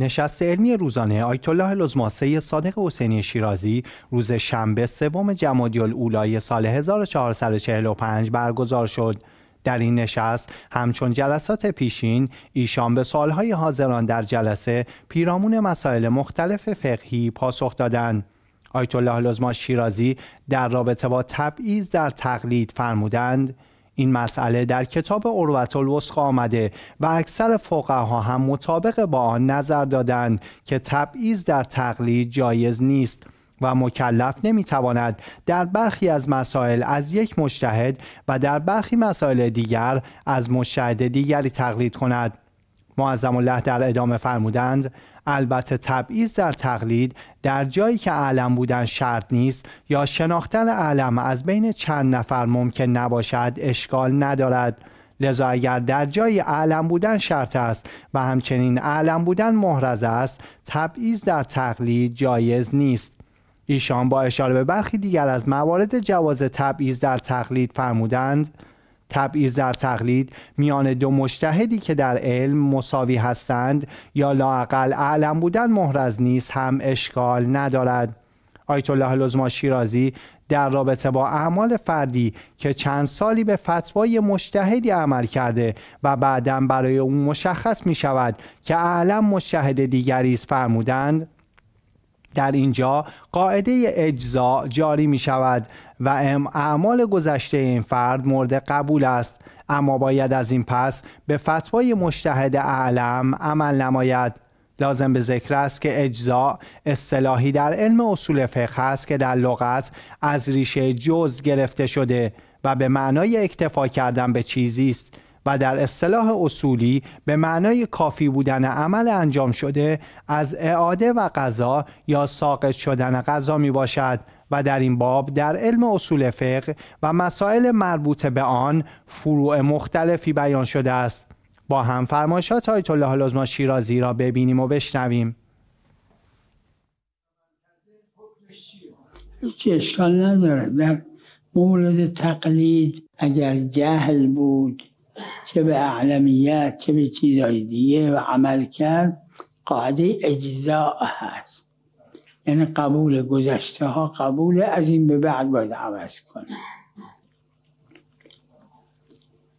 نشست علمی روزانه آیت الله لزماسه صادق حسینی شیرازی روز شنبه سوم جمادی الاولای سال 1445 برگزار شد. در این نشست همچون جلسات پیشین ایشان به سالهای حاضران در جلسه پیرامون مسائل مختلف فقهی پاسخ دادند. آیت الله لزما شیرازی در رابطه با تبعیض در تقلید فرمودند این مسئله در کتاب عروت الوسخ آمده و اکثر فقها هم مطابق با آن نظر دادند که تبعیض در تقلید جایز نیست و مکلف نمیتواند در برخی از مسائل از یک مشتهد و در برخی مسائل دیگر از مشتهد دیگری تقلید کند معظم الله در ادامه فرمودند البته تبعیض در تقلید در جایی که علم بودن شرط نیست یا شناختن علم از بین چند نفر ممکن نباشد اشکال ندارد لذا اگر در جایی علم بودن شرط است و همچنین علم بودن محرز است تبعیض در تقلید جایز نیست ایشان با اشاره به برخی دیگر از موارد جواز تبعیض در تقلید فرمودند تبعیض در تقلید میان دو مشتهدی که در علم مساوی هستند یا لاقل اعلم بودن محرز نیست هم اشکال ندارد آیت الله لزما شیرازی در رابطه با اعمال فردی که چند سالی به فتوای مشتهدی عمل کرده و بعدا برای او مشخص می شود که اعلم مشتهد دیگری است فرمودند در اینجا قاعده اجزا جاری می شود و اعمال گذشته این فرد مورد قبول است اما باید از این پس به فتوای مشتهد اعلم عمل نماید لازم به ذکر است که اجزا اصطلاحی در علم اصول فقه است که در لغت از ریشه جز گرفته شده و به معنای اکتفا کردن به چیزی است و در اصطلاح اصولی به معنای کافی بودن عمل انجام شده از اعاده و قضا یا ساقط شدن قضا می باشد و در این باب در علم اصول فقه و مسائل مربوط به آن فروع مختلفی بیان شده است با هم فرمایشات آیت الله لازما شیرازی را ببینیم و بشنویم هیچ اشکال نداره در مورد تقلید اگر جهل بود چه به اعلمیت چه به چیزهای دیگه و عمل کرد قاعده اجزاء هست یعنی قبول گذشته ها قبول از این به بعد باید عوض کنه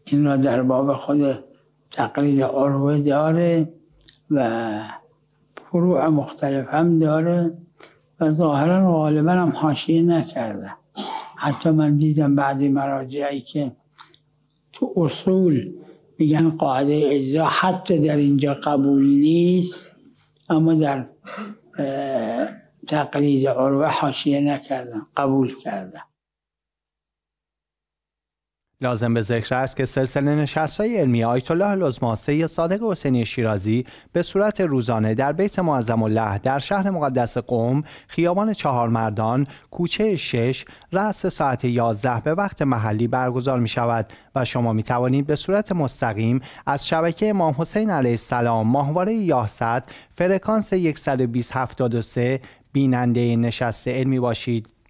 این را در باب خود تقلید عروه داره و فروع مختلف هم داره و ظاهرا غالبا هم حاشیه نکرده حتی من دیدم بعضی مراجعی که تو اصول میگن قاعده اجزا حتی در اینجا قبول نیست اما در تقلید عروه حاشیه نکردم قبول کردم لازم به ذکر است که سلسله نشست های علمی آیت الله العظما صادق حسینی شیرازی به صورت روزانه در بیت معظم الله در شهر مقدس قوم خیابان چهار مردان کوچه شش رأس ساعت یازده به وقت محلی برگزار می شود و شما می توانید به صورت مستقیم از شبکه امام حسین علیه السلام ماهواره یاهصد فرکانس 12073 بیننده نشسته علمی باشید